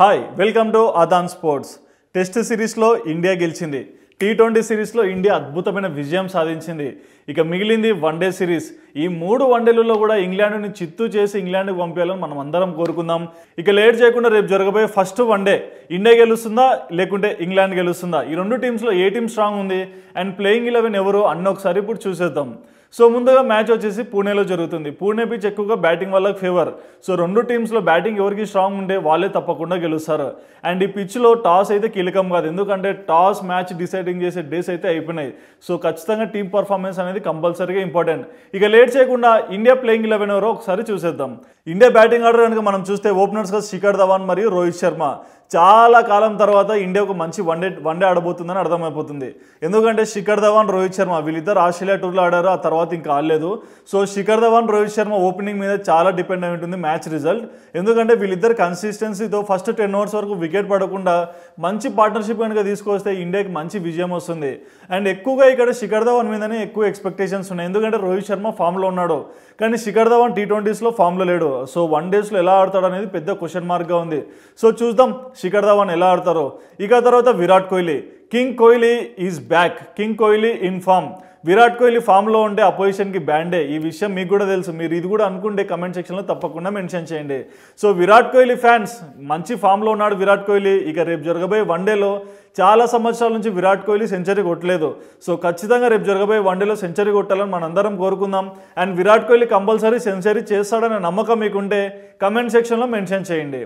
hi welcome to Adan sports test సిరీస్లో India గెలిచింది T twenty సిరీస్లో ఇండియా అద్భుతమైన విజయం సాధించింది ఇక మిగిలింది వన్ డే సిరీస్ ఈ మూడు వన్డేలలో కూడా ఇంగ్లాండ్ని చిత్తు చేసి ఇంగ్లాండ్కి పంపించాలని మనం అందరం కోరుకుందాం ఇక లేట్ చేయకుండా రేపు జరగబోయే ఫస్ట్ వన్ డే ఇండియా గెలుస్తుందా లేకుంటే ఇంగ్లాండ్ గెలుస్తుందా ఈ రెండు టీమ్స్లో ఏ టీం స్ట్రాంగ్ ఉంది అండ్ ప్లేయింగ్ ఇలెవెన్ ఎవరు అన్న ఒకసారి ఇప్పుడు చూసేద్దాం సో ముందుగా మ్యాచ్ వచ్చేసి పూణేలో జరుగుతుంది పూణే పిచ్ ఎక్కువగా బ్యాటింగ్ వల్ల ఫేవర్ సో రెండు టీమ్స్లో బ్యాటింగ్ ఎవరికి స్ట్రాంగ్ ఉండే వాళ్ళే తప్పకుండా గెలుస్తారు అండ్ ఈ పిచ్లో టాస్ అయితే కీలకం కాదు ఎందుకంటే టాస్ మ్యాచ్ డిసైడింగ్ చేసే డేస్ అయితే అయిపోయినాయి సో ఖచ్చితంగా టీమ్ పర్ఫార్మెన్స్ అనేది కంపల్సరీగా ఇంపార్టెంట్ ఇక లేట్ చేయకుండా ఇండియా ప్లేయింగ్ లెవెన్ ఎవరో ఒకసారి చూసేద్దాం ఇండియా బ్యాటింగ్ ఆర్డర్ కనుక మనం చూస్తే ఓపెనర్స్గా శిఖర్ ధవాన్ మరియు రోహిత్ శర్మ చాలా కాలం తర్వాత ఇండియా ఒక మంచి వన్డే వన్డే ఆడబోతుందని అర్థమైపోతుంది ఎందుకంటే శిఖర్ ధవాన్ రోహిత్ శర్మ వీళ్ళిద్దరు ఆస్ట్రేలియా టూర్లో ఆడారు ఆ తర్వాత ఇంకా ఆడలేదు సో శిఖర్ ధవాన్ రోహిత్ శర్మ ఓపెనింగ్ మీద చాలా డిపెండ్ అయి ఉంటుంది మ్యాచ్ రిజల్ట్ ఎందుకంటే వీళ్ళిద్దరు కన్సిస్టెన్సీతో ఫస్ట్ టెన్ ఓవర్స్ వరకు వికెట్ పడకుండా మంచి పార్ట్నర్షిప్ కనుక తీసుకొస్తే ఇండియాకి మంచి విజయం వస్తుంది అండ్ ఎక్కువగా ఇక్కడ శిఖర్ ధవన్ మీదనే ఎక్కువ ఎక్స్పెక్టేషన్స్ ఉన్నాయి ఎందుకంటే రోహిత్ శర్మ ఫామ్లో ఉన్నాడు కానీ శిఖర్ ధవన్ టీ ట్వంటీస్లో ఫామ్లో లేడు సో వన్ డేస్లో ఎలా ఆడతాడు అనేది పెద్ద క్వశ్చన్ మార్క్గా ఉంది సో చూద్దాం ಶಿಖರ್ ಧವನ್ ಎಲ್ಲ ಆಡ್ತಾರೋ ಈಗ ತರವತ್ತ Virat Kohli king Kohli is back king Kohli in form Virat Kohli ఫామ్లో ఉండే అపోజిషన్కి బ్యాండే ఈ విషయం మీకు కూడా తెలుసు మీరు ఇది కూడా అనుకుంటే కమెంట్ సెక్షన్లో తప్పకుండా మెన్షన్ చేయండి సో విరాట్ కోహ్లీ ఫ్యాన్స్ మంచి ఫామ్లో ఉన్నాడు విరాట్ కోహ్లీ ఇక రేపు జరగబోయే వన్డేలో చాలా సంవత్సరాల నుంచి విరాట్ కోహ్లీ సెంచరీ కొట్టలేదు సో ఖచ్చితంగా రేపు జరగబోయే వన్డేలో సెంచరీ కొట్టాలని మనందరం కోరుకుందాం and Virat Kohli compulsory century చేస్తాడనే నమ్మకం మీకుంటే కమెంట్ సెక్షన్లో మెన్షన్ చేయండి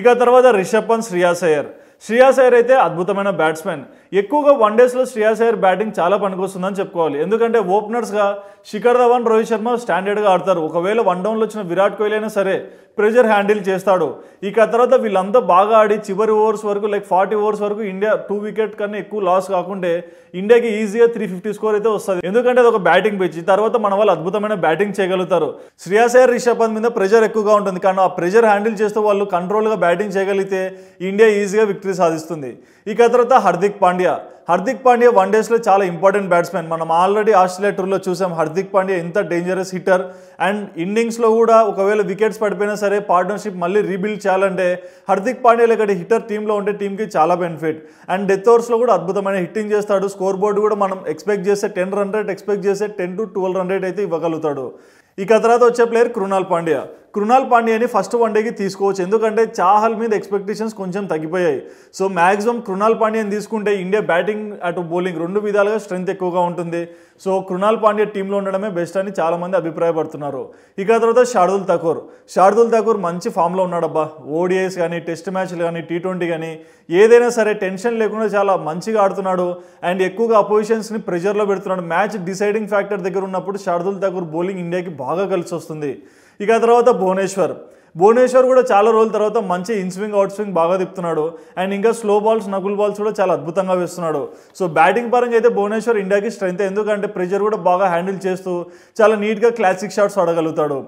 ఇక తర్వాత రిషబ్ పంత్ శ్రీయాసయ్యర్ శ్రేయాస్ అయ్యర్ అయితే అద్భుతమైన బ్యాట్స్మెన్ ఎక్కువగా వన్ డేస్లో శ్రేయాస్ అయ్యర్ బ్యాటింగ్ చాలా పనికొస్తుందని చెప్పుకోవాలి ఎందుకంటే ఓపెనర్స్గా శిఖర్ ధవన్ రోహిత్ శర్మ స్టాండర్డ్గా ఆడతారు ఒకవేళ వన్ డౌన్లో వచ్చిన విరాట్ కోహ్లీ అయినా సరే ప్రెషర్ హ్యాండిల్ చేస్తాడు ఇక తర్వాత వీళ్ళంతా బాగా ఆడి చివరి ఓవర్స్ వరకు లైక్ ఫార్టీ ఓవర్స్ వరకు ఇండియా టూ వికెట్ కన్నా ఎక్కువ లాస్ కాకుంటే ఇండియాకి ఈజీగా త్రీ ఫిఫ్టీ స్కోర్ అయితే వస్తుంది ఎందుకంటే అది ఒక బ్యాటింగ్ పిచ్ తర్వాత మన వాళ్ళు అద్భుతమైన బ్యాటింగ్ చేయగలుగుతారు శ్రేయాసయ్య రిషబ్ పంత్ మీద ప్రెషర్ ఎక్కువగా ఉంటుంది కానీ ఆ ప్రెషర్ హ్యాండిల్ చేస్తూ వాళ్ళు కంట్రోల్గా బ్యాటింగ్ చేయగలిగితే ఇండియా ఈజీగా విక్టరీ సాధిస్తుంది ఇక తర్వాత హార్దిక్ పాండ్యా హార్దిక్ పాండ్యా వన్ డేస్లో చాలా ఇంపార్టెంట్ బ్యాట్స్మెన్ మనం ఆల్రెడీ ఆస్ట్రేలియా టూర్లో చూసాం హార్దిక్ పాండ్యా ఎంత డేంజరస్ హిట్టర్ అండ్ ఇన్నింగ్స్లో కూడా ఒకవేళ వికెట్స్ పడిపోయినా సరే పార్ట్నర్షిప్ మళ్ళీ రీబిల్డ్ చేయాలంటే హార్దిక్ పాండ్యా లేకపోతే హిట్టర్ టీంలో ఉండే టీంకి చాలా బెనిఫిట్ అండ్ డెత్ ఓవర్స్లో కూడా అద్భుతమైన హిట్టింగ్ చేస్తాడు స్కోర్ బోర్డు కూడా మనం ఎక్స్పెక్ట్ చేస్తే టెన్ రన్ ఎక్స్పెక్ట్ చేస్తే టెన్ టు ట్వెల్వ్ రన్ అయితే ఇవ్వగలుగుతాడు ఇక తర్వాత వచ్చే ప్లేయర్ కృణాల్ పాండ్యా కృణాల్ పాండ్యాని ఫస్ట్ వన్ డేకి తీసుకోవచ్చు ఎందుకంటే చాహల్ మీద ఎక్స్పెక్టేషన్స్ కొంచెం తగ్గిపోయాయి సో మ్యాక్సిమం కృణాల్ పాండ్యాని తీసుకుంటే ఇండియా బ్యాటింగ్ అటు బౌలింగ్ రెండు విధాలుగా స్ట్రెంగ్త్ ఎక్కువగా ఉంటుంది సో కృణాల్ పాండ్యా టీంలో ఉండడమే బెస్ట్ అని చాలామంది అభిప్రాయపడుతున్నారు ఇక తర్వాత షార్దుల్ ఠాకూర్ షార్దుల్ ఠాకూర్ మంచి ఫామ్లో ఉన్నాడబ్బా ఓడిఎస్ కానీ టెస్ట్ మ్యాచ్లు కానీ టీ ట్వంటీ కానీ ఏదైనా సరే టెన్షన్ లేకుండా చాలా మంచిగా ఆడుతున్నాడు అండ్ ఎక్కువగా అపోజిషన్స్ని ప్రెషర్లో పెడుతున్నాడు మ్యాచ్ డిసైడింగ్ ఫ్యాక్టర్ దగ్గర ఉన్నప్పుడు షార్దుల్ ఠాకూర్ బౌలింగ్ ఇండియాకి బాగా కలిసి వస్తుంది ఇక తర్వాత భువనేశ్వర్ భువనేశ్వర్ కూడా చాలా రోజుల తర్వాత మంచి ఇన్ స్వింగ్ అవుట్ స్వింగ్ బాగా తిప్పుతున్నాడు అండ్ ఇంకా స్లో బాల్స్ నకుల్ బాల్స్ కూడా చాలా అద్భుతంగా వేస్తున్నాడు సో బ్యాటింగ్ పరంగా అయితే భువనేశ్వర్ ఇండియాకి స్ట్రెంత్ ఎందుకంటే ప్రెజర్ కూడా బాగా హ్యాండిల్ చేస్తూ చాలా నీట్గా క్లాసిక్ షాట్స్ ఆడగలుగుతాడు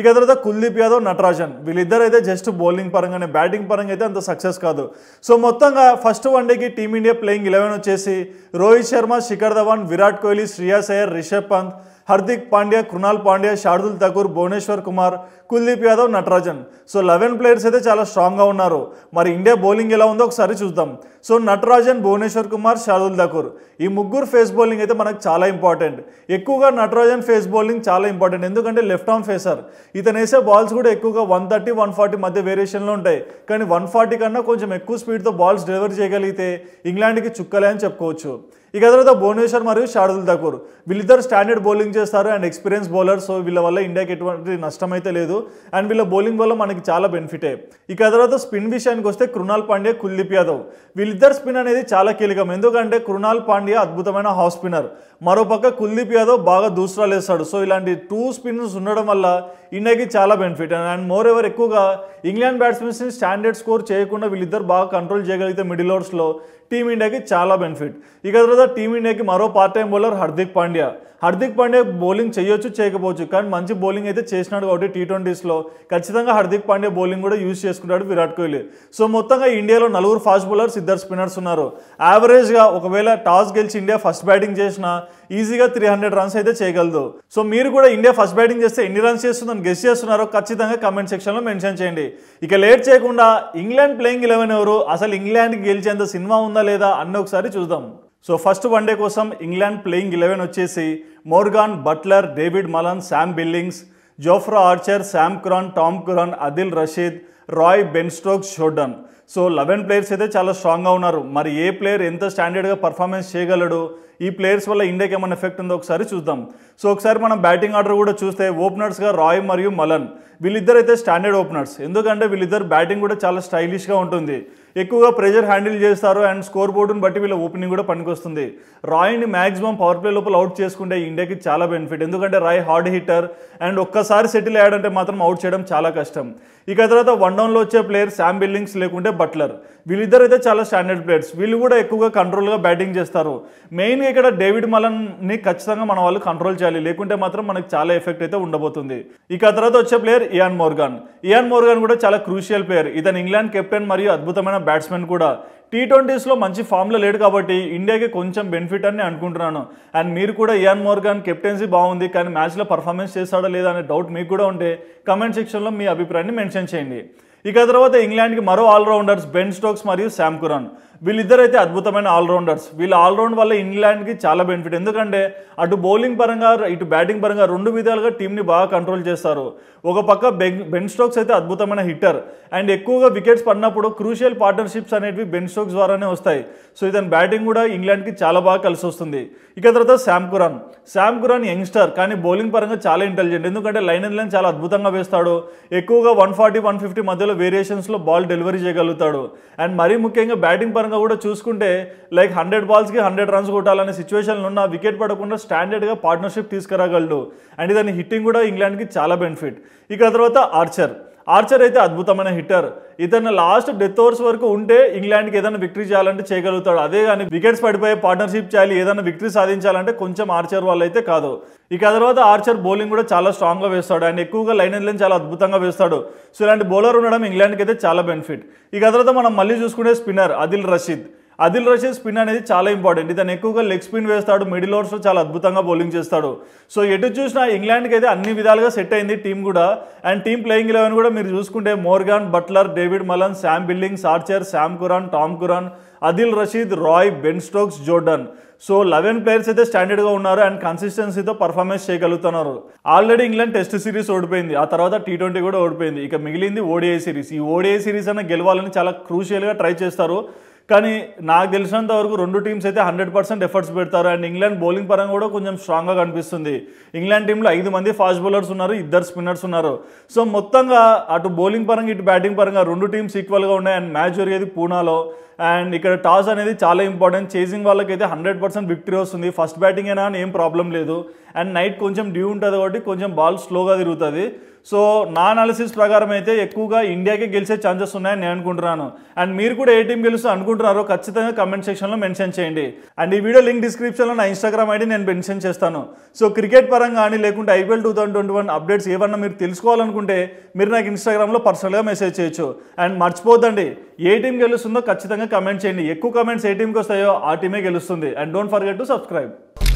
ఇక తర్వాత కుల్దీప్ యాదవ్ నటరాజన్ వీళ్ళిద్దరు అయితే జస్ట్ బౌలింగ్ పరంగానే బ్యాటింగ్ పరంగా అయితే అంత సక్సెస్ కాదు సో మొత్తంగా ఫస్ట్ వన్ డేకి టీమిండియా ప్లేయింగ్ ఎలెవెన్ వచ్చేసి Rohit Sharma Shikhar Dhawan Virat Kohli Shreyas Iyer Rishabh Pant Hardik Pandya Krunal Pandya Shardul Thakur Bhuvneshwar Kumar Kuldeep Yadav Natarajan so eleven players అయితే చాలా స్ట్రాంగ్గా ఉన్నారు మరి ఇండియా బౌలింగ్ ఎలా ఉందో ఒకసారి చూద్దాం సో నటరాజన్ భువనేశ్వర్ కుమార్ శార్దుల్ ఠాకూర్ ఈ ముగ్గురు ఫేస్ బౌలింగ్ అయితే మనకు చాలా ఇంపార్టెంట్ ఎక్కువగా నటరాజన్ ఫేస్ బౌలింగ్ చాలా ఇంపార్టెంట్ ఎందుకంటే లెఫ్ట్ ఆర్మ్ ఫేసర్ ఇతను వేసే బాల్స్ కూడా ఎక్కువగా వన్ థర్టీ వన్ ఫార్టీ మధ్య వేరియేషన్లో ఉంటాయి కానీ వన్ ఫార్టీ కన్నా కొంచెం ఎక్కువ స్పీడ్తో బాల్స్ డెలివరీ చేయగలిగితే ఇంగ్లాండ్కి చుక్కలే అని చెప్పుకోవచ్చు ఇక తర్వాత భువనేశ్వర్ మరియు శార్దుల్ థకూర్ వీళ్ళిద్దరు స్టాండర్డ్ బౌలింగ్ చేస్తారు అండ్ ఎక్స్పీరియన్స్ బౌలర్ సో వీళ్ళ వల్ల ఇండియాకి ఎటువంటి నష్టం అయితే లేదు అండ్ వీళ్ళ బౌలింగ్ వల్ల మనకి చాలా బెనిఫిటే ఇక తర్వాత స్పిన్ విషయానికి వస్తే కృణాల్ పాండ్యా కుల్దీప్ యాదవ్ వీళ్ళిద్దరు స్పిన్ అనేది చాలా కీలకం ఎందుకంటే కృణాల్ పాండ్యా అద్భుతమైన హాఫ్ స్పిన్నర్ మరోపక్క కుల్దీప్ యాదవ్ బాగా దూసరాలు వేస్తాడు సో ఇలాంటి టూ స్పిన్స్ ఉండడం వల్ల ఇండియాకి చాలా బెనిఫిట్ అండ్ మోర్ ఎవర్ ఎక్కువగా ఇంగ్లాండ్ బ్యాట్స్మెన్స్ని స్టాండర్డ్ స్కోర్ చేయకుండా వీళ్ళిద్దరు బాగా కంట్రోల్ చేయగలిగితే మిడిల్ ఓవర్స్లో టీమిండియాకి చాలా బెనిఫిట్ ఇక తర్వాత టీమిండియాకి మరో part time bowler Hardik Pandya Hardik Pandya bowling చేయొచ్చు చేయకపోవచ్చు కానీ మంచి బౌలింగ్ అయితే చేసినాడు కాబట్టి టీ ట్వంటీస్లో ఖచ్చితంగా హార్దిక్ పాండ్యా బౌలింగ్ కూడా యూజ్ చేసుకుంటాడు విరాట్ కోహ్లీ సో మొత్తంగా ఇండియాలో నలుగురు ఫాస్ట్ బౌలర్స్ ఇద్దరు స్పిన్నర్స్ ఉన్నారు యావరేజ్గా ఒకవేళ టాస్ గెలిచి ఇండియా ఫస్ట్ బ్యాటింగ్ చేసినా ఈజీగా త్రీ హండ్రెడ్ రన్స్ అయితే చేయగలదు సో మీరు కూడా ఇండియా ఫస్ట్ బ్యాటింగ్ చేస్తే ఎన్ని రన్స్ చేస్తుందని గెస్ట్ చేస్తున్నారో ఖచ్చితంగా కమెంట్ సెక్షన్లో మెన్షన్ చేయండి ఇక లేట్ చేయకుండా ఇంగ్లాండ్ ప్లేయింగ్ ఎలెవెన్ ఎవరు అసలు ఇంగ్లాండ్కి గెలిచేంత సినిమా ఉందా లేదా అన్న ఒకసారి చూద్దాం సో ఫస్ట్ వన్డే కోసం ఇంగ్లాండ్ ప్లేయింగ్ ఇలెవెన్ వచ్చేసి Morgan Buttler David Malan Sam Billings Jofra Archer Sam Curran Tom Curran Adil Rashid Roy Ben Stokes Jordan so eleven players అయితే చాలా స్ట్రాంగ్గా ఉన్నారు మరి ఏ ప్లేయర్ ఎంత స్టాండర్డ్గా పర్ఫార్మెన్స్ చేయగలడు ఈ ప్లేయర్స్ వల్ల ఇండియాకి ఏమైనా ఎఫెక్ట్ ఉందో ఒకసారి చూద్దాం సో ఒకసారి మనం బ్యాటింగ్ ఆర్డర్ కూడా చూస్తే ఓపెనర్స్గా రాయ్ మరియు మలన్ వీళ్ళిద్దరైతే స్టాండర్డ్ ఓపెనర్స్ ఎందుకంటే వీళ్ళిద్దరు బ్యాటింగ్ కూడా చాలా స్టైలిష్గా ఉంటుంది ఎక్కువగా ప్రెజర్ హ్యాండిల్ చేస్తారు అండ్ స్కోర్ బోర్డును బట్టి వీళ్ళ ఓపెనింగ్ కూడా పనికొస్తుంది రాయ్ని మ్యాక్సిమం పవర్ ప్లే లోపల అవుట్ చేసుకుంటే ఇండియాకి చాలా బెనిఫిట్ ఎందుకంటే రాయ్ హార్డ్ హిట్టర్ అండ్ ఒక్కసారి సెటిల్ అయ్యాడంటే మాత్రం అవుట్ చేయడం చాలా కష్టం ఇక తర్వాత వన్ డౌన్లో వచ్చే ప్లేయర్ శామ్ బిల్లింగ్స్ లేకుంటే బట్లర్ వీళ్ళిద్దరైతే చాలా స్టాండర్డ్ ప్లేయర్స్ వీళ్ళు కూడా ఎక్కువగా కంట్రోల్గా బ్యాటింగ్ చేస్తారు మెయిన్గా ఇక్కడ డేవిడ్ మలన్ ని ఖచ్చితంగా మన వాళ్ళు కంట్రోల్ చేయాలి లేకుంటే మాత్రం మనకు చాలా ఎఫెక్ట్ అయితే ఉండబోతుంది ఇక తర్వాత వచ్చే player Eoin Morgan Eoin Morgan కూడా చాలా క్రూషియల్ ప్లేయర్ ఇతను ఇంగ్లాండ్ కెప్టెన్ మరియు అద్భుతమైన బ్యాట్స్మెన్ కూడా టీ ట్వంటీస్లో మంచి ఫామ్లో లేడు కాబట్టి ఇండియాకి కొంచెం బెనిఫిట్ అని అనుకుంటున్నాను అండ్ మీరు కూడా ఇయాన్ మోర్గాన్ కెప్టెన్సీ బాగుంది కానీ మ్యాచ్లో పర్ఫార్మెన్స్ చేస్తాడో లేదా అనే డౌట్ మీకు కూడా ఉంటే కమెంట్ సెక్షన్లో మీ అభిప్రాయాన్ని మెన్షన్ చేయండి ఇక తర్వాత ఇంగ్లాండ్కి మరో ఆల్రౌండర్స్ బెన్ స్టోక్స్ మరియు శామ్ కురాన్ వీళ్ళిద్దరైతే అద్భుతమైన ఆల్రౌండర్స్ వీళ్ళు ఆల్రౌండ్ వల్ల ఇంగ్లాండ్కి చాలా బెనిఫిట్ ఎందుకంటే అటు బౌలింగ్ పరంగా ఇటు బ్యాటింగ్ పరంగా రెండు విధాలుగా టీంని బాగా కంట్రోల్ చేస్తారు ఒక పక్క బెన్ స్టోక్స్ అయితే అద్భుతమైన హిట్టర్ అండ్ ఎక్కువగా వికెట్స్ పడినప్పుడు క్రూషియల్ పార్ట్నర్షిప్స్ అనేవి బెన్ స్టోక్స్ ద్వారానే వస్తాయి సో ఇతని బ్యాటింగ్ కూడా ఇంగ్లాండ్కి చాలా బాగా కలిసి వస్తుంది ఇక తర్వాత Sam Curran Sam Curran youngster కానీ బౌలింగ్ పరంగా చాలా ఇంటెలిజెంట్ ఎందుకంటే లైన్ అండ్ లైన్ చాలా అద్భుతంగా వేస్తాడు ఎక్కువగా వన్ ఫార్టీ వన్ ఫిఫ్టీ మధ్యలో వేరియేషన్స్లో బాల్ డెలివరీ చేయగలుగుతాడు అండ్ మరీ ముఖ్యంగా బ్యాటింగ్ పరంగా కూడా చూసుకుంటే లైక్ హండ్రెడ్ బాల్స్కి హండ్రెడ్ రన్స్ కొట్టాలనే సిచ్యువేషన్లో ఉన్న వికెట్ పడకుండా స్టాండర్డ్గా పార్ట్నర్షిప్ తీసుకురాగలడు అండ్ దాని హిట్టింగ్ కూడా ఇంగ్లాండ్కి చాలా బెనిఫిట్ ఇక తర్వాత ఆర్చర్ ఆర్చర్ అయితే అద్భుతమైన హిట్టర్ ఇతను లాస్ట్ డెత్ ఓవర్స్ వరకు ఉంటే ఇంగ్లాండ్కి ఏదైనా విక్టరీ చేయాలంటే చేయగలుగుతాడు అదే కానీ వికెట్స్ పడిపోయే పార్ట్నర్షిప్ చేయాలి ఏదైనా విక్టరీ సాధించాలంటే కొంచెం ఆర్చర్ వాళ్ళు అయితే కాదు ఇక తర్వాత ఆర్చర్ బౌలింగ్ కూడా చాలా స్ట్రాంగ్గా వేస్తాడు అండ్ ఎక్కువగా లైన్ లైన్ చాలా అద్భుతంగా వేస్తాడు సో ఇలాంటి బౌలర్ ఉండడం ఇంగ్లాండ్కి అయితే చాలా బెనిఫిట్ ఇక తర్వాత మనం మళ్ళీ చూసుకునే స్పిన్నర్ అదిల్ రషీద్ అదిల్ రషీద్ స్పిన్ అనేది చాలా ఇంపార్టెంట్ ఇతను ఎక్కువగా లెగ్ స్పిన్ వేస్తాడు మిడిల్ ఓవర్స్లో చాలా అద్భుతంగా బౌలింగ్ చేస్తాడు సో ఎటు చూసినా ఇంగ్లాండ్కి అయితే అన్ని విధాలుగా సెట్ అయింది టీం కూడా అండ్ టీం ప్లేయింగ్ ఎలెవెన్ కూడా మీరు చూసుకుంటే Morgan Buttler David Malan Sam Billings Archer Sam Curran Tom Curran Adil Rashid Roy Ben Stokes Jordan so eleven players అయితే స్టాండర్డ్గా ఉన్నారు అండ్ కన్సిస్టెన్సీతో పర్ఫార్మెన్స్ చేయగలుగుతున్నారు ఆల్రెడీ ఇంగ్లాండ్ టెస్ట్ సిరీస్ ఓడిపోయింది ఆ తర్వాత టీ ట్వంటీ కూడా ఓడిపోయింది ఇక మిగిలింది ఓడిఐ సిరీస్ ఈ ఓడిఐ సిరీస్ అన్న గెలవాలని చాలా క్రూషియల్గా ట్రై చేస్తారు కానీ నాకు తెలిసినంత వరకు రెండు టీమ్స్ అయితే హండ్రెడ్ పర్సెంట్ ఎఫర్ట్స్ పెడతారు అండ్ ఇంగ్లాండ్ బౌలింగ్ పరంగా కూడా కొంచెం స్ట్రాంగ్గా కనిపిస్తుంది ఇంగ్లాండ్ టీంలో ఐదు మంది ఫాస్ట్ బౌలర్స్ ఉన్నారు ఇద్దరు స్పిన్నర్స్ ఉన్నారు సో మొత్తంగా అటు బౌలింగ్ పరంగా ఇటు బ్యాటింగ్ పరంగా రెండు టీమ్స్ ఈక్వల్గా ఉన్నాయి అండ్ మ్యాచ్ జరిగేది పూనాలో అండ్ ఇక్కడ టాస్ అనేది చాలా ఇంపార్టెంట్ చేసింగ్ వాళ్ళకైతే హండ్రెడ్ పర్సెంట్ విక్టరీ వస్తుంది ఫస్ట్ బ్యాటింగ్ అయినా ఏం ప్రాబ్లం లేదు అండ్ నైట్ కొంచెం డ్యూ ఉంటుంది కాబట్టి కొంచెం బాల్ స్లోగా తిరుగుతుంది సో నా అనాలిసిస్ ప్రకారం అయితే ఎక్కువగా ఇండియాకే గెలిచే ఛాన్సెస్ ఉన్నాయని నేను అనుకుంటున్నాను అండ్ మీరు కూడా ఏ టీం గెలుస్తూ అనుకుంటున్నారో ఖచ్చితంగా కమెంట్ సెక్షన్లో మెన్షన్ చేయండి అండ్ ఈ వీడియో లింక్ డిస్క్రిప్షన్లో నా ఇన్స్టాగ్రామ్ ఐడి నేను మెన్షన్ చేస్తాను సో క్రికెట్ పరంగా కానీ లేకుంటే IPL two thousand twenty one updates ఏమన్నా మీరు తెలుసుకోవాలనుకుంటే మీరు నాకు ఇన్స్టాగ్రామ్లో పర్సనల్గా మెసేజ్ చేయొచ్చు అండ్ మర్చిపోద్దండి ఏ టీం గెలుస్తుందో ఖచ్చితంగా కమెంట్ చేయండి ఎక్కువ కమెంట్స్ ఏ టీంకి వస్తాయో ఆ టీమే గెలుస్తుంది and don't forget to subscribe